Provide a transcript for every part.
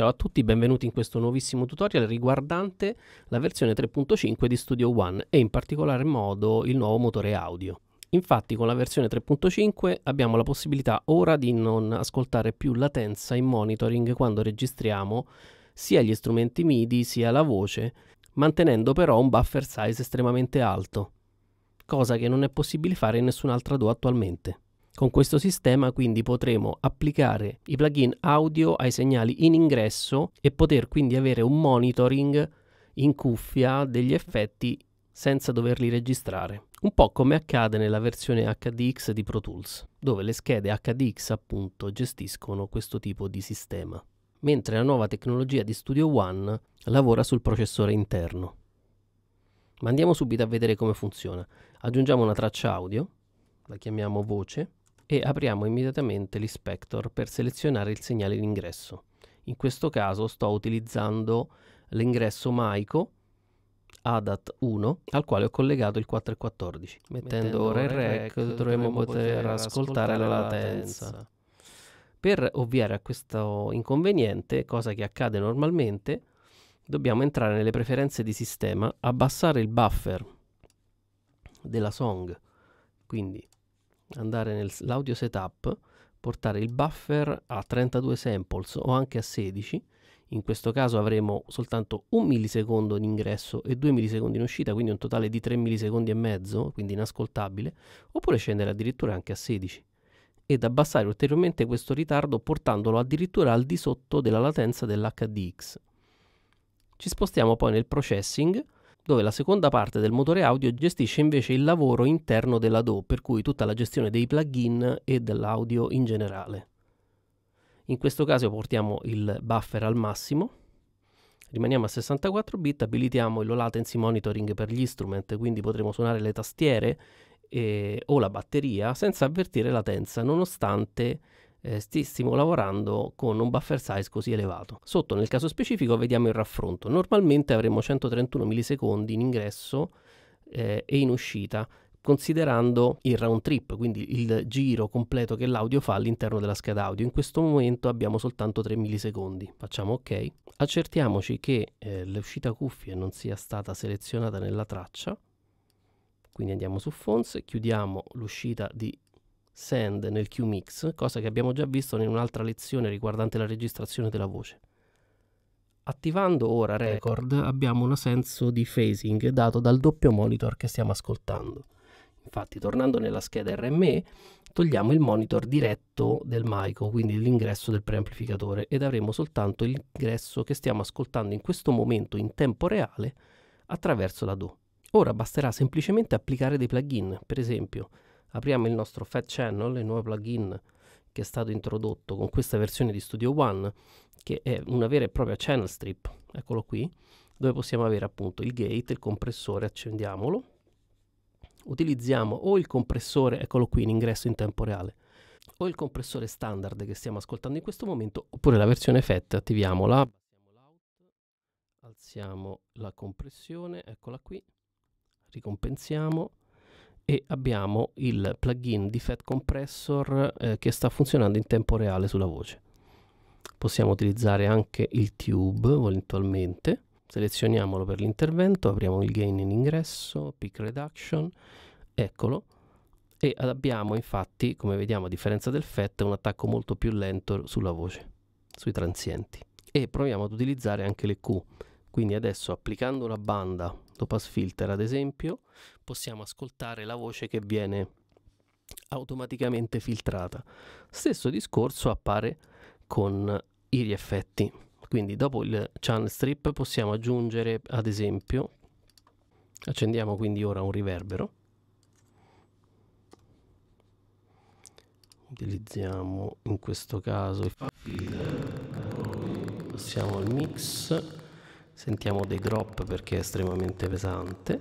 Ciao a tutti, benvenuti in questo nuovissimo tutorial riguardante la versione 3.5 di Studio One e in particolar modo il nuovo motore audio. Infatti con la versione 3.5 abbiamo la possibilità ora di non ascoltare più latenza in monitoring quando registriamo sia gli strumenti MIDI sia la voce, mantenendo però un buffer size estremamente alto, cosa che non è possibile fare in nessun'altra DAW attualmente. Con questo sistema quindi potremo applicare i plugin audio ai segnali in ingresso e poter quindi avere un monitoring in cuffia degli effetti senza doverli registrare. Un po' come accade nella versione HDX di Pro Tools, dove le schede HDX appunto gestiscono questo tipo di sistema, mentre la nuova tecnologia di Studio One lavora sul processore interno. Ma andiamo subito a vedere come funziona. Aggiungiamo una traccia audio, la chiamiamo voce, e apriamo immediatamente l'inspector per selezionare il segnale d'ingresso. In questo caso sto utilizzando l'ingresso Maico ADAT 1 al quale ho collegato il 414. Mettendo ora il REC dovremmo poter ascoltare la latenza. Per ovviare a questo inconveniente, cosa che accade normalmente, dobbiamo entrare nelle preferenze di sistema, abbassare il buffer della song, quindi andare nell'audio setup, portare il buffer a 32 samples o anche a 16. In questo caso avremo soltanto un millisecondo in ingresso e 2 millisecondi in uscita, quindi un totale di 3 millisecondi e mezzo, quindi inascoltabile, oppure scendere addirittura anche a 16 ed abbassare ulteriormente questo ritardo portandolo addirittura al di sotto della latenza dell'HDX. Ci spostiamo poi nel processing, dove la seconda parte del motore audio gestisce invece il lavoro interno della DO, per cui tutta la gestione dei plugin e dell'audio in generale. In questo caso portiamo il buffer al massimo, rimaniamo a 64 bit, abilitiamo il low latency monitoring per gli strument, quindi potremo suonare le tastiere e, o la batteria senza avvertire latenza, nonostante eh, stessimo lavorando con un buffer size così elevato. Sotto nel caso specifico vediamo il raffronto. Normalmente avremo 131 millisecondi in ingresso eh, e in uscita considerando il round trip, quindi il giro completo che l'audio fa all'interno della scheda audio. In questo momento abbiamo soltanto 3 millisecondi. Facciamo ok. Accertiamoci che eh, l'uscita cuffie non sia stata selezionata nella traccia. Quindi andiamo su Fonts, chiudiamo l'uscita di Sand nel QMix, cosa che abbiamo già visto in un'altra lezione riguardante la registrazione della voce. Attivando ora record abbiamo un senso di phasing dato dal doppio monitor che stiamo ascoltando. Infatti tornando nella scheda RME togliamo il monitor diretto del maico, quindi l'ingresso del preamplificatore ed avremo soltanto l'ingresso che stiamo ascoltando in questo momento in tempo reale attraverso la DO. Ora basterà semplicemente applicare dei plugin, per esempio apriamo il nostro Fat Channel, il nuovo plugin che è stato introdotto con questa versione di Studio One, che è una vera e propria channel strip, eccolo qui, dove possiamo avere appunto il gate, il compressore, accendiamolo, utilizziamo o il compressore, eccolo qui in ingresso in tempo reale, o il compressore standard che stiamo ascoltando in questo momento, oppure la versione FET, attiviamola, alziamo la compressione, eccola qui, ricompensiamo, e abbiamo il plugin di Fat Compressor eh, che sta funzionando in tempo reale sulla voce. Possiamo utilizzare anche il tube eventualmente. Selezioniamolo per l'intervento, apriamo il gain in ingresso, peak reduction, eccolo. E abbiamo infatti, come vediamo a differenza del FET, un attacco molto più lento sulla voce, sui transienti. E proviamo ad utilizzare anche le Q. Quindi adesso applicando la banda sotto pass filter ad esempio possiamo ascoltare la voce che viene automaticamente filtrata stesso discorso appare con i rieffetti quindi dopo il channel strip possiamo aggiungere ad esempio accendiamo quindi ora un riverbero utilizziamo in questo caso il filter possiamo al mix sentiamo dei drop perché è estremamente pesante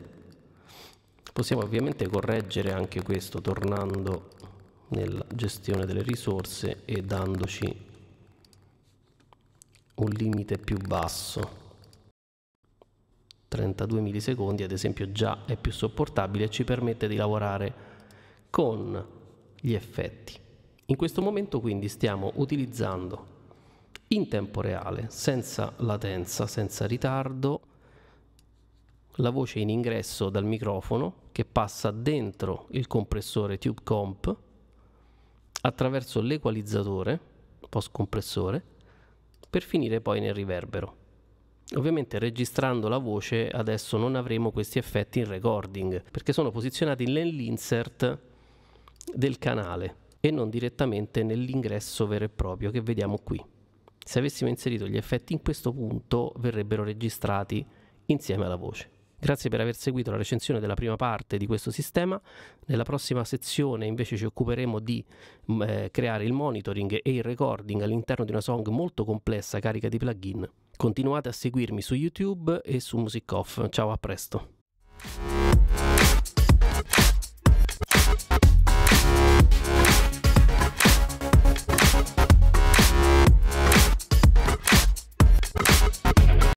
possiamo ovviamente correggere anche questo tornando nella gestione delle risorse e dandoci un limite più basso 32 millisecondi ad esempio già è più sopportabile e ci permette di lavorare con gli effetti in questo momento quindi stiamo utilizzando in tempo reale, senza latenza, senza ritardo, la voce in ingresso dal microfono che passa dentro il compressore tube comp attraverso l'equalizzatore post compressore per finire poi nel riverbero. Ovviamente registrando la voce adesso non avremo questi effetti in recording perché sono posizionati nell'insert del canale e non direttamente nell'ingresso vero e proprio che vediamo qui. Se avessimo inserito gli effetti in questo punto verrebbero registrati insieme alla voce. Grazie per aver seguito la recensione della prima parte di questo sistema. Nella prossima sezione invece ci occuperemo di mm, eh, creare il monitoring e il recording all'interno di una song molto complessa carica di plugin. Continuate a seguirmi su YouTube e su Music Off. Ciao, a presto.